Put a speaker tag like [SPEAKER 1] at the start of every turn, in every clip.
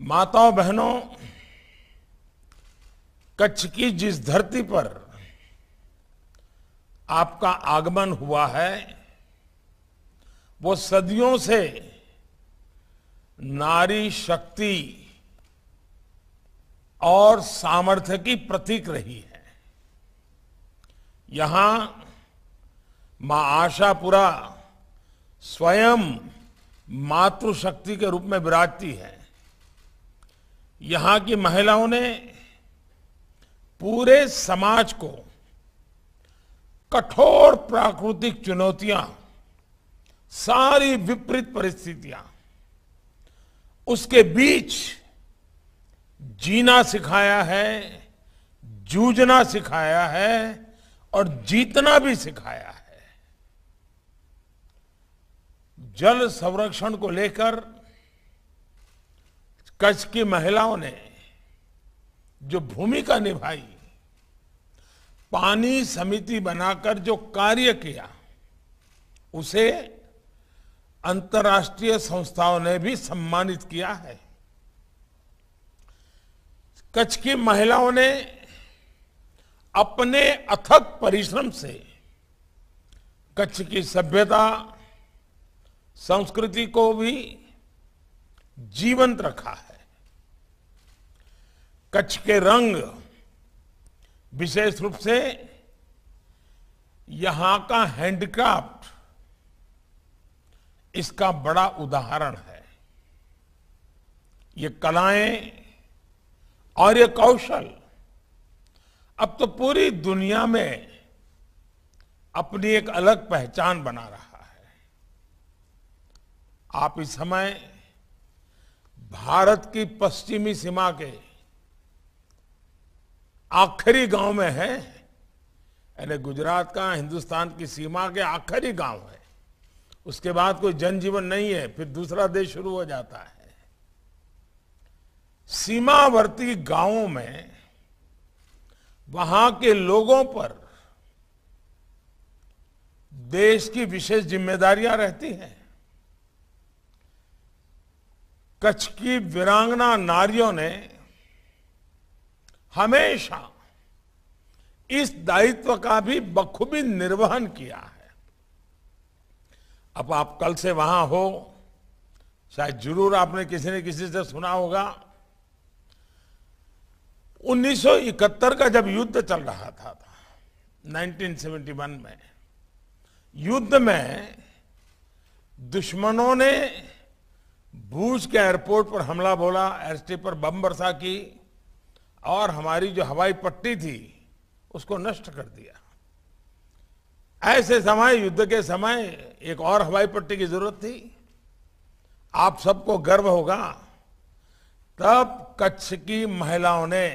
[SPEAKER 1] माताओं बहनों कच्छ की जिस धरती पर आपका आगमन हुआ है वो सदियों से नारी शक्ति और सामर्थ्य की प्रतीक रही है यहां मां आशापुरा स्वयं मातृशक्ति के रूप में विराजती है यहां की महिलाओं ने पूरे समाज को कठोर प्राकृतिक चुनौतियां सारी विपरीत परिस्थितियां उसके बीच जीना सिखाया है जूझना सिखाया है और जीतना भी सिखाया है जल संरक्षण को लेकर कच्छ की महिलाओं ने जो भूमिका निभाई पानी समिति बनाकर जो कार्य किया उसे अंतर्राष्ट्रीय संस्थाओं ने भी सम्मानित किया है कच्छ की महिलाओं ने अपने अथक परिश्रम से कच्छ की सभ्यता संस्कृति को भी जीवंत रखा है कच्छ के रंग विशेष रूप से यहां का हैंडक्राफ्ट इसका बड़ा उदाहरण है ये कलाएं और ये कौशल अब तो पूरी दुनिया में अपनी एक अलग पहचान बना रहा है आप इस समय भारत की पश्चिमी सीमा के आखिरी गांव में है यानी गुजरात का हिंदुस्तान की सीमा के आखिरी गांव है उसके बाद कोई जनजीवन नहीं है फिर दूसरा देश शुरू हो जाता है सीमावर्ती गांवों में वहां के लोगों पर देश की विशेष जिम्मेदारियां रहती हैं कच्छ की वीरांगना नारियों ने हमेशा इस दायित्व का भी बखूबी निर्वहन किया है अब आप कल से वहां हो शायद जरूर आपने किसी ने किसी से सुना होगा 1971 का जब युद्ध चल रहा था, था 1971 में युद्ध में दुश्मनों ने भूज के एयरपोर्ट पर हमला बोला एयरस्ट्रिप पर बम बरसा की और हमारी जो हवाई पट्टी थी उसको नष्ट कर दिया ऐसे समय युद्ध के समय एक और हवाई पट्टी की जरूरत थी आप सबको गर्व होगा तब कच्छ की महिलाओं ने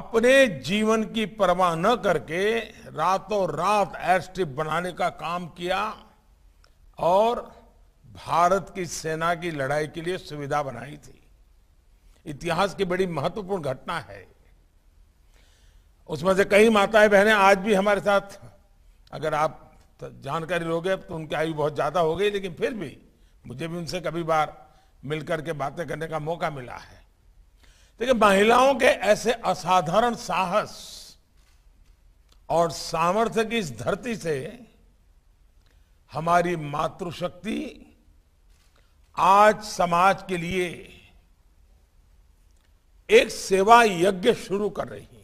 [SPEAKER 1] अपने जीवन की परवाह न करके रातों रात एयर स्ट्रिप बनाने का काम किया और भारत की सेना की लड़ाई के लिए सुविधा बनाई थी इतिहास की बड़ी महत्वपूर्ण घटना है उसमें से कई माताएं बहनें आज भी हमारे साथ अगर आप जानकारी लोगे तो उनकी आयु बहुत ज़्यादा हो गई लेकिन फिर भी मुझे भी उनसे कभी बार मिलकर के बातें करने का मौका मिला है देखिए महिलाओं के ऐसे असाधारण साहस और सामर्थ्य की इस धरती से हमारी मातृशक्ति आज समाज के लिए एक सेवा यज्ञ शुरू कर रही है